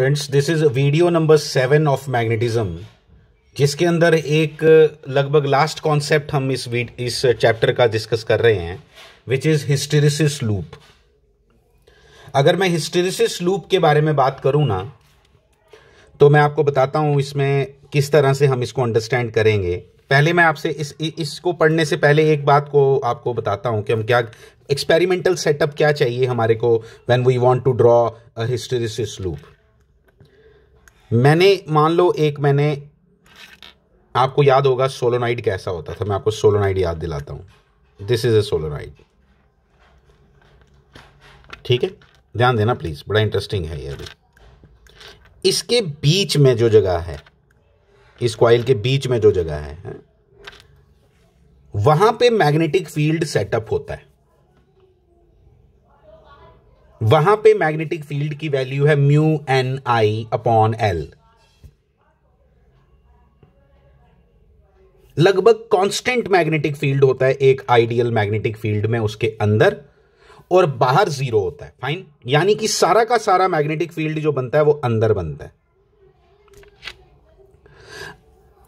Friends this is video number seven of magnetism जिसके अंदर एक लगभग लास्ट कॉन्सेप्ट हम इस इस चैप्टर का डिस्कस कर रहे हैं विच इज़ हिस्टेरिसिस लूप अगर मैं हिस्टेरिसिस लूप के बारे में बात करूँ ना तो मैं आपको बताता हूँ इसमें किस तरह से हम इसको अंडरस्टैंड करेंगे पहले मैं आपसे इस इसको पढ़ने से पहले एक बात को आपको बताता हूँ कि हम क्या एक्सपेरिमेंटल सेटअप क्या चाहिए हमारे को when we want to draw a hysteresis loop मैंने मान लो एक मैंने आपको याद होगा सोलोनाइड कैसा होता था मैं आपको सोलोनाइड याद दिलाता हूं दिस इज़ ए सोलोनाइड ठीक है ध्यान देना प्लीज़ बड़ा इंटरेस्टिंग है ये अभी इसके बीच में जो जगह है इस क्वाइल के बीच में जो जगह है, है? हाँ, वहां पे मैग्नेटिक फील्ड सेटअप होता है वहां पे मैग्नेटिक फील्ड की वैल्यू है mu N I upon L लगभग कांस्टेंट मैग्नेटिक फील्ड होता है एक आइडियल मैग्नेटिक फील्ड में उसके अंदर और बाहर जीरो होता है फाइन यानी कि सारा का सारा मैग्नेटिक फील्ड जो बनता है वो अंदर बनता है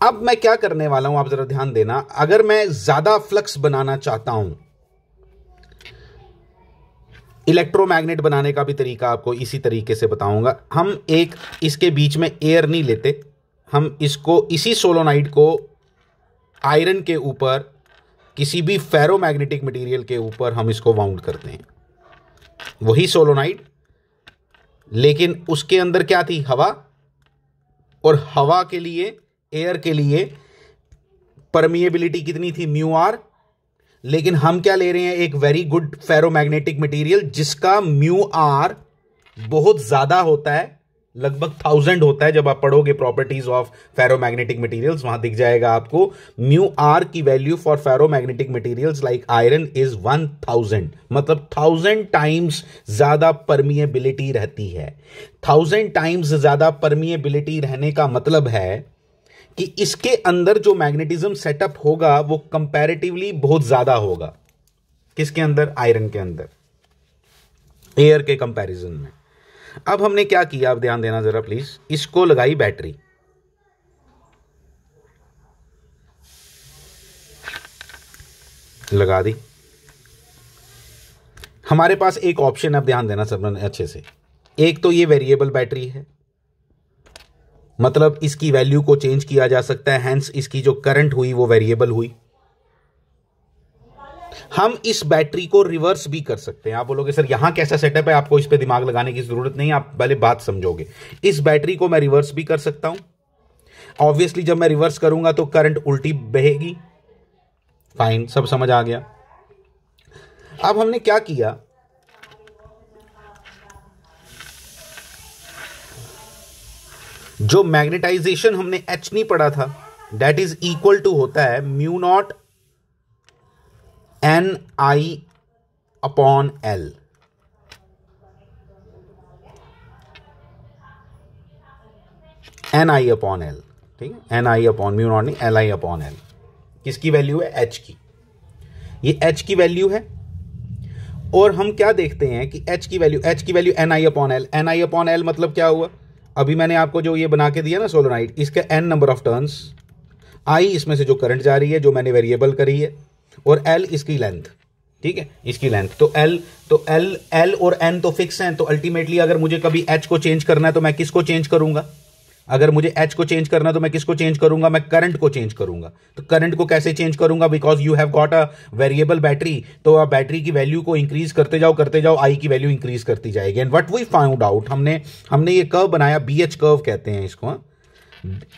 अब मैं क्या करने वाला हूं आप जरा ध्यान देना अगर मैं ज्यादा फ्लक्स बनाना चाहता हूं इलेक्ट्रोमैग्नेट बनाने का भी तरीका आपको इसी तरीके से बताऊंगा हम एक इसके बीच में एयर नहीं लेते हम इसको इसी सोलोनाइट को आयरन के ऊपर किसी भी फेरोमैग्नेटिक मटेरियल के ऊपर हम इसको वाउंड करते हैं वही सोलोनाइट लेकिन उसके अंदर क्या थी हवा और हवा के लिए एयर के लिए परमिएबिलिटी कितनी थी म्यू आर लेकिन हम क्या ले रहे हैं एक वेरी गुड फेरोमैग्नेटिक मटेरियल जिसका म्यू आर बहुत ज्यादा होता है लगभग थाउजेंड होता है जब आप पढ़ोगे प्रॉपर्टीज ऑफ फेरोमैग्नेटिक मटेरियल्स वहां दिख जाएगा आपको म्यू आर की value for ferromagnetic materials like iron is one thousand मतलब थाउजेंड टाइम्स ज्यादा परमिएबिलिटी रहती है थाउजेंड टाइम्स ज्यादा परमिएबिलिटी रहने का मतलब है कि इसके अंदर जो मैग्नेटिज्म सेटअप होगा वो कंपैरेटिवली बहुत ज्यादा होगा किसके अंदर आयरन के अंदर एयर के कंपैरिजन में अब हमने क्या किया आप ध्यान देना जरा प्लीज इसको लगाई बैटरी लगा दी हमारे पास एक ऑप्शन अब ध्यान देना सब अच्छे से एक तो ये वेरिएबल बैटरी है मतलब इसकी वैल्यू को चेंज किया जा सकता है हैंस इसकी जो करंट हुई वो वेरिएबल हुई हम इस बैटरी को रिवर्स भी कर सकते हैं आप बोलोगे सर यहां कैसा सेटअप है आपको इस पे दिमाग लगाने की जरूरत नहीं आप पहले बात समझोगे इस बैटरी को मैं रिवर्स भी कर सकता हूं ऑब्वियसली जब मैं रिवर्स करूंगा तो करंट उल्टी बहेगी फाइन सब समझ आ गया अब हमने क्या किया जो मैग्नेटाइजेशन हमने एच नहीं पढ़ा था डेट इज इक्वल टू होता है mu naught N I upon L N I upon L ठीक है N I upon mu naught नहीं एल आई अपॉन एल किसकी वैल्यू है एच की ये एच की वैल्यू है और हम क्या देखते हैं कि एच की वैल्यू एच की value N I upon L N I upon L मतलब क्या हुआ अभी मैंने आपको जो ये बना के दिया ना सोलोनाइट इसके N number of turns I इसमें से जो करंट जा रही है जो मैंने वेरिएबल करी है और एल इसकी लेंथ ठीक है इसकी लेंथ तो एल तो एल एल और एन तो फिक्स हैं तो अल्टीमेटली अगर मुझे कभी एच को चेंज करना है तो मैं किसको चेंज करूंगा अगर मुझे एच को चेंज करना तो मैं किसको चेंज करूंगा मैं करंट को चेंज करूंगा तो करंट को कैसे चेंज करूंगा because you have got a variable battery तो आप बैटरी की वैल्यू को इंक्रीज करते जाओ करते जाओ आई की वैल्यू इंक्रीज करती जाएगी and what we found out हमने हमने ये कर्व बनाया बी एच कर्व कहते हैं इसको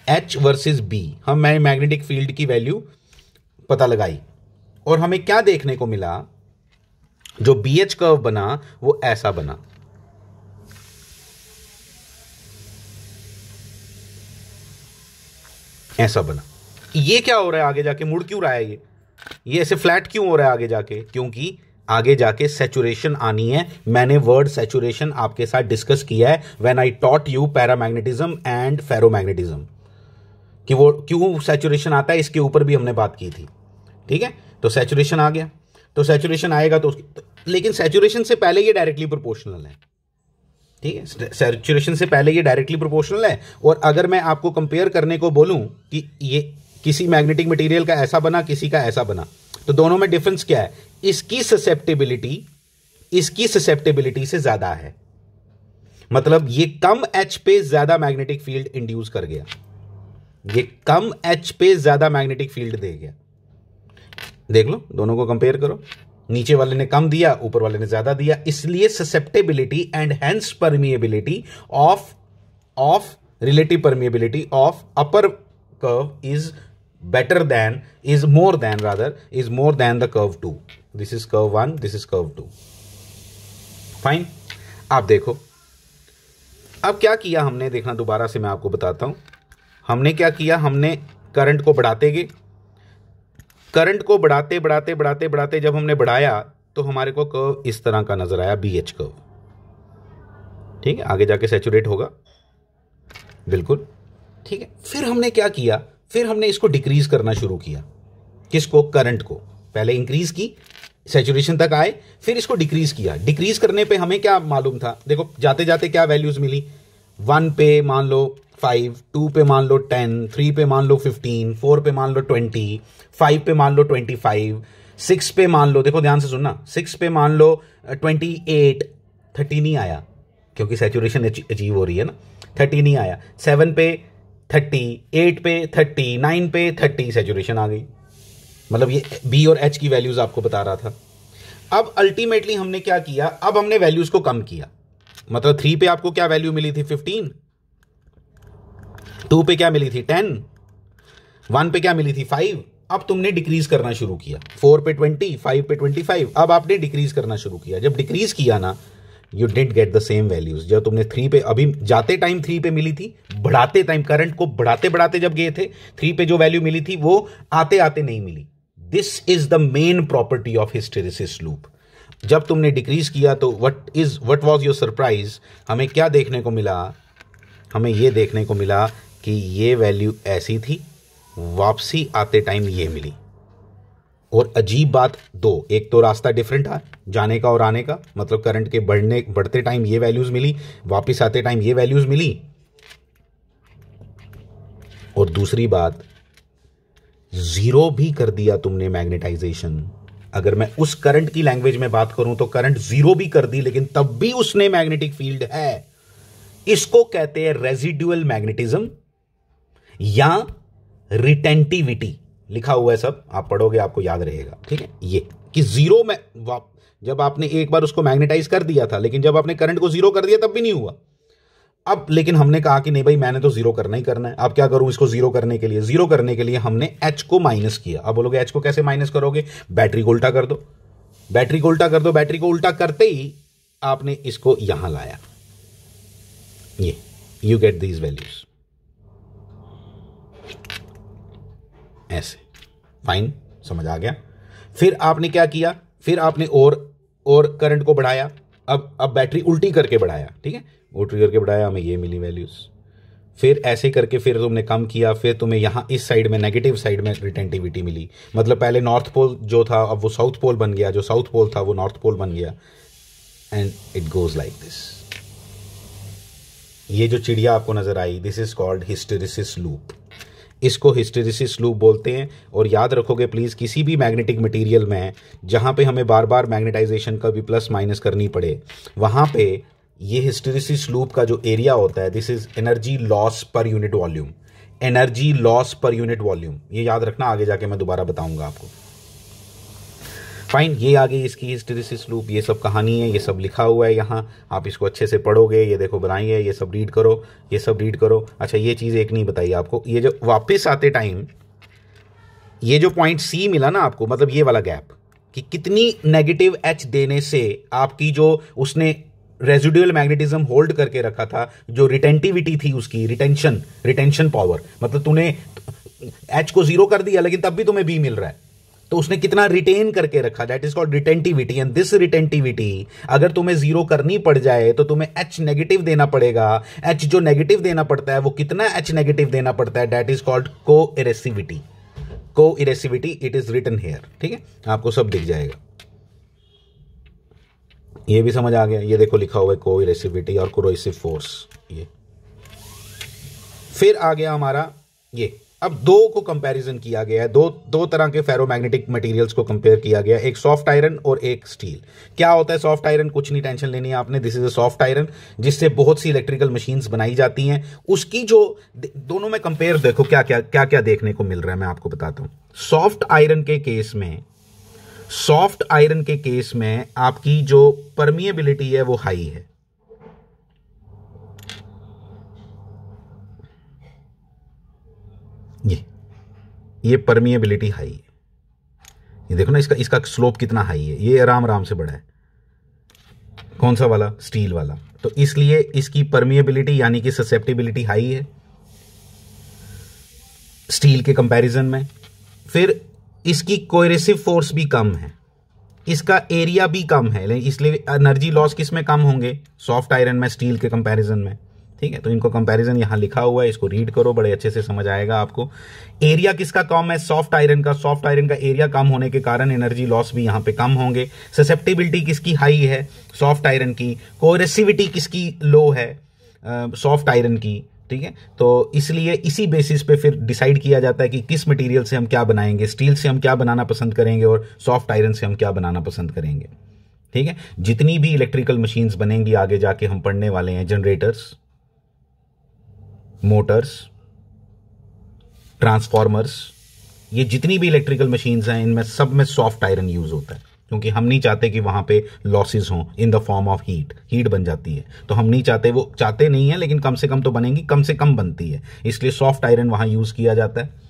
एच वर्सेज बी हम मैं मैग्नेटिक फील्ड की वैल्यू पता लगाई और हमें क्या देखने को मिला जो बी एच कर्व बना वो ऐसा बना ऐसा बना ये क्या हो रहा है आगे जाके मुड़ क्यों रहा है ये ये ऐसे फ्लैट क्यों हो रहा है आगे जाके क्योंकि आगे जाके सेचुरेशन आनी है मैंने वर्ड सेचुरेशन आपके साथ डिस्कस किया है when I taught you paramagnetism and ferromagnetism कि वो क्यों सेचुरेशन आता है इसके ऊपर भी हमने बात की थी ठीक है तो सेचुरेशन आ गया तो सेचुरेशन आएगा तो, तो लेकिन सेचुरेशन से पहले ये डायरेक्टली प्रोपोर्शनल है ठीक है सेचुरेशन से पहले ये डायरेक्टली प्रोपोर्शनल है और अगर मैं आपको कंपेयर करने को बोलूं कि ये किसी मैग्नेटिक मटेरियल का ऐसा बना किसी का ऐसा बना तो दोनों में डिफरेंस क्या है इसकी ससेप्टेबिलिटी इसकी ससेप्टेबिलिटी से ज्यादा है मतलब ये कम एच पे ज्यादा मैग्नेटिक फील्ड इंड्यूस कर गया ये कम एच पे ज्यादा मैग्नेटिक फील्ड दे गया देख लो दोनों को कंपेयर करो नीचे वाले ने कम दिया ऊपर वाले ने ज्यादा दिया इसलिए susceptibility and hence permeability of of relative permeability of upper curve is better than is more than rather is more than the curve two this is curve one this is curve two fine आप देखो अब क्या किया हमने देखना दोबारा से मैं आपको बताता हूं हमने क्या किया हमने करंट को बढ़ाते गए करंट को बढ़ाते बढ़ाते बढ़ाते बढ़ाते जब हमने बढ़ाया तो हमारे को कर्व इस तरह का नज़र आया बी एच कर्व ठीक है आगे जाके सेचुरेट होगा बिल्कुल ठीक है फिर हमने क्या किया फिर हमने इसको डिक्रीज करना शुरू किया किसको करंट को पहले इंक्रीज की सेचुरेशन तक आए फिर इसको डिक्रीज किया डिक्रीज करने पे हमें क्या मालूम था देखो जाते जाते क्या वैल्यूज मिली वन पे मान लो फाइव टू पे मान लो टेन थ्री पे मान लो फिफ्टीन फोर पे मान लो ट्वेंटी फाइव पे मान लो ट्वेंटी फाइव सिक्स पे मान लो देखो ध्यान से सुनना सिक्स पे मान लो ट्वेंटी एट थर्टी नहीं आया क्योंकि सेचुरेशन अचीव हो रही है ना थर्टी नहीं आया सेवन पे थर्टी एट पे थर्टी नाइन पे थर्टी सेचुरेशन आ गई मतलब ये बी और एच की वैल्यूज आपको बता रहा था अब अल्टीमेटली हमने क्या किया अब हमने वैल्यूज को कम किया मतलब थ्री पे आपको क्या वैल्यू मिली थी फिफ्टीन टू पे क्या मिली थी टेन वन पे क्या मिली थी फाइव अब तुमने डिक्रीज करना शुरू किया फोर पे ट्वेंटी फाइव पे ट्वेंटी फाइव अब आपने डिक्रीज करना शुरू किया जब डिक्रीज किया ना you did get the same values जब तुमने थ्री पे अभी जाते टाइम थ्री पे मिली थी बढ़ाते टाइम करंट को बढ़ाते बढ़ाते जब गए थे थ्री पे जो वैल्यू मिली थी वो आते आते नहीं मिली this is the main property of hysteresis loop जब तुमने डिक्रीज किया तो what is what was your surprise हमें क्या देखने को मिला हमें यह देखने को मिला कि ये वैल्यू ऐसी थी वापसी आते टाइम ये मिली और अजीब बात दो एक तो रास्ता डिफरेंट था जाने का और आने का मतलब करंट के बढ़ने बढ़ते टाइम ये वैल्यूज़ मिली वापस आते टाइम ये वैल्यूज़ मिली और दूसरी बात ज़ीरो भी कर दिया तुमने मैग्नेटाइजेशन अगर मैं उस करंट की लैंग्वेज में बात करूं तो करंट ज़ीरो भी कर दी लेकिन तब भी उसने मैग्नेटिक फील्ड है इसको कहते हैं रेजिड्यूअल मैग्नेटिज्म या रिटेंटिविटी लिखा हुआ है सब आप पढ़ोगे आपको याद रहेगा ठीक है ये कि जीरो में जब आपने एक बार उसको मैग्नेटाइज कर दिया था लेकिन जब आपने करंट को जीरो कर दिया तब भी नहीं हुआ अब लेकिन हमने कहा कि नहीं भाई मैंने तो जीरो करना ही करना है अब क्या करूं इसको जीरो करने के लिए जीरो करने के लिए हमने एच को माइनस किया अब बोलोगे एच को कैसे माइनस करोगे बैटरी को उल्टा कर दो बैटरी को उल्टा कर दो बैटरी को उल्टा करते ही आपने इसको यहां लाया ये यू गेट दीज वैल्यूज ऐसे फाइन समझ आ गया फिर आपने क्या किया फिर आपने और और करंट को बढ़ाया अब अब बैटरी उल्टी करके बढ़ाया ठीक है उल्टी करके बढ़ाया हमें ये मिली वैल्यूज़ फिर ऐसे करके फिर तुमने कम किया फिर तुम्हें यहाँ इस साइड में नेगेटिव साइड में रिटेंटिविटी मिली मतलब पहले नॉर्थ पोल जो था अब वो साउथ पोल बन गया जो साउथ पोल था वो नॉर्थ पोल बन गया and it goes like this ये जो चिड़िया आपको नजर आई this is called hysteresis loop इसको हिस्टेरिसिस लूप बोलते हैं और याद रखोगे प्लीज़ किसी भी मैग्नेटिक मटेरियल में जहाँ पे हमें बार बार मैग्नेटाइजेशन का भी प्लस माइनस करनी पड़े वहाँ पे ये हिस्टेरिसिस लूप का जो एरिया होता है this is energy loss per unit volume energy loss per unit volume ये याद रखना आगे जाके मैं दोबारा बताऊंगा आपको फाइन ये आगे इसकी हिस्टेरिसिस लूप ये सब कहानी है ये सब लिखा हुआ है यहाँ आप इसको अच्छे से पढ़ोगे ये देखो बनाई है ये सब रीड करो ये सब रीड करो अच्छा ये चीज़ एक नहीं बताई आपको ये जो वापस आते टाइम ये जो पॉइंट सी मिला ना आपको मतलब ये वाला गैप कि कितनी नेगेटिव एच देने से आपकी जो उसने रेजिडुअल मैग्नेटिज्म होल्ड करके रखा था जो रिटेंटिविटी थी उसकी रिटेंशन रिटेंशन पावर मतलब तूने एच को जीरो कर दिया लेकिन तब भी तुम्हें बी मिल रहा है तो उसने कितना रिटेन करके रखा that is called retentivity and this retentivity अगर तुम्हें जीरो करनी पड़ जाए तो तुम्हें एच नेगेटिव देना पड़ेगा एच जो नेगेटिव देना पड़ता है वो कितना एच नेगेटिव देना पड़ता है that is called coercivity coercivity it is written here ठीक है आपको सब दिख जाएगा ये भी समझ आ गया ये देखो लिखा हुआ है को इरेसिविटी और कोरोसिव फोर्स ये फिर आ गया हमारा ये अब दो को कंपैरिजन किया गया है दो दो तरह के फेरोमैग्नेटिक मटेरियल्स को कंपेयर किया गया एक सॉफ्ट आयरन और एक स्टील क्या होता है सॉफ्ट आयरन कुछ नहीं टेंशन लेनी है आपने this is a soft iron जिससे बहुत सी इलेक्ट्रिकल मशीन्स बनाई जाती हैं उसकी जो दोनों में कंपेयर देखो क्या क्या क्या क्या देखने को मिल रहा है मैं आपको बताता हूँ सॉफ्ट आयरन के केस में सॉफ्ट आयरन के केस में आपकी जो परमिएबिलिटी है वो हाई है ये ये परमिएबिलिटी हाई है ये देखो ना इसका इसका स्लोप कितना हाई है ये आराम आराम से बड़ा है कौन सा वाला स्टील वाला तो इसलिए इसकी परमिएबिलिटी यानी कि ससेप्टिबिलिटी हाई है स्टील के कंपैरिजन में फिर इसकी कोरेसिव फोर्स भी कम है इसका एरिया भी कम है इसलिए एनर्जी लॉस किस में कम होंगे सॉफ्ट आयरन में स्टील के कंपैरिजन में ठीक है तो इनको कंपैरिजन यहां लिखा हुआ है इसको रीड करो बड़े अच्छे से समझ आएगा आपको एरिया किसका कम है सॉफ्ट आयरन का सॉफ्ट आयरन का एरिया कम होने के कारण एनर्जी लॉस भी यहां पे कम होंगे ससेप्टिबिलिटी किसकी हाई है सॉफ्ट आयरन की कोरेसिविटी किसकी लो है सॉफ्ट uh, आयरन की ठीक है तो इसलिए इसी बेसिस पे फिर डिसाइड किया जाता है कि किस मटेरियल से हम क्या बनाएंगे स्टील से हम क्या बनाना पसंद करेंगे और सॉफ्ट आयरन से हम क्या बनाना पसंद करेंगे ठीक है जितनी भी इलेक्ट्रिकल मशीन्स बनेंगी आगे जाके हम पढ़ने वाले हैं जनरेटर्स मोटर्स ट्रांसफार्मर्स ये जितनी भी इलेक्ट्रिकल मशीन्स हैं इनमें सब में सॉफ्ट आयरन यूज होता है क्योंकि हम नहीं चाहते कि वहां पे लॉसेस हों in the form of heat heat बन जाती है तो हम नहीं चाहते वो चाहते नहीं है लेकिन कम से कम तो बनेंगी कम से कम बनती है इसलिए सॉफ्ट आयरन वहां यूज़ किया जाता है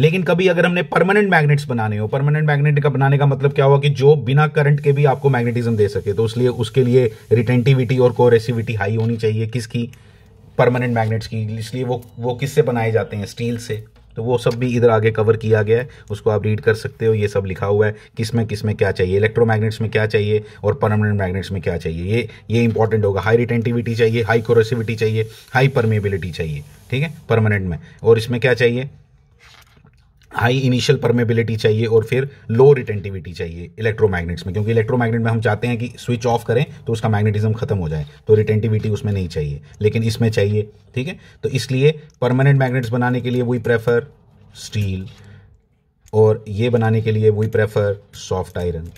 लेकिन कभी अगर हमने परमानेंट मैग्नेट्स बनाने हो परमानेंट मैग्नेट का बनाने का मतलब क्या हुआ कि जो बिना करंट के भी आपको मैग्नेटिज्म दे सके तो उसलिए उसके लिए रिटेंटिविटी और कोरेसिविटी हाई होनी चाहिए किसकी परमानेंट मैग्नेट्स की इसलिए वो वो किससे बनाए जाते हैं स्टील से तो वो सब भी इधर आगे कवर किया गया है उसको आप रीड कर सकते हो ये सब लिखा हुआ है किस में किस में क्या चाहिए इलेक्ट्रोमैग्नेट्स में क्या चाहिए और परमानेंट मैग्नेट्स में क्या चाहिए ये ये इंपॉर्टेंट होगा हाई रिटेंटिविटी चाहिए हाई कोरोसिविटी चाहिए हाई परमेबिलिटी चाहिए ठीक है परमानेंट में और इसमें क्या चाहिए हाई इनिशियल परमेबिलिटी चाहिए और फिर लो रिटेंटिविटी चाहिए इलेक्ट्रोमैग्नेट्स में क्योंकि इलेक्ट्रोमैग्नेट में हम चाहते हैं कि स्विच ऑफ करें तो उसका मैग्नेटिज्म खत्म हो जाए तो रिटेंटिविटी उसमें नहीं चाहिए लेकिन इसमें चाहिए ठीक है तो इसलिए परमानेंट मैग्नेट्स बनाने के लिए वही प्रेफर स्टील और ये बनाने के लिए वही prefer soft iron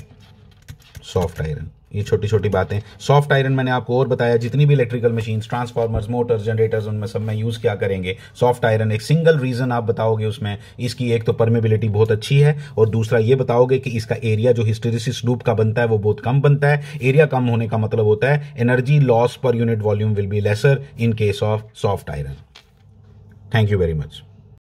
soft iron ये छोटी छोटी बातें सॉफ्ट आयरन मैंने आपको और बताया जितनी भी electrical machine transformers motors generators उनमें सब में यूज़ क्या करेंगे सॉफ्ट आयरन एक सिंगल रीज़न आप बताओगे उसमें इसकी एक तो परमेबिलिटी बहुत अच्छी है और दूसरा ये बताओगे कि इसका एरिया जो हिस्टेरिसिस लूप का बनता है वो बहुत कम बनता है एरिया कम होने का मतलब होता है energy loss per unit volume will be lesser in case of soft iron thank you very much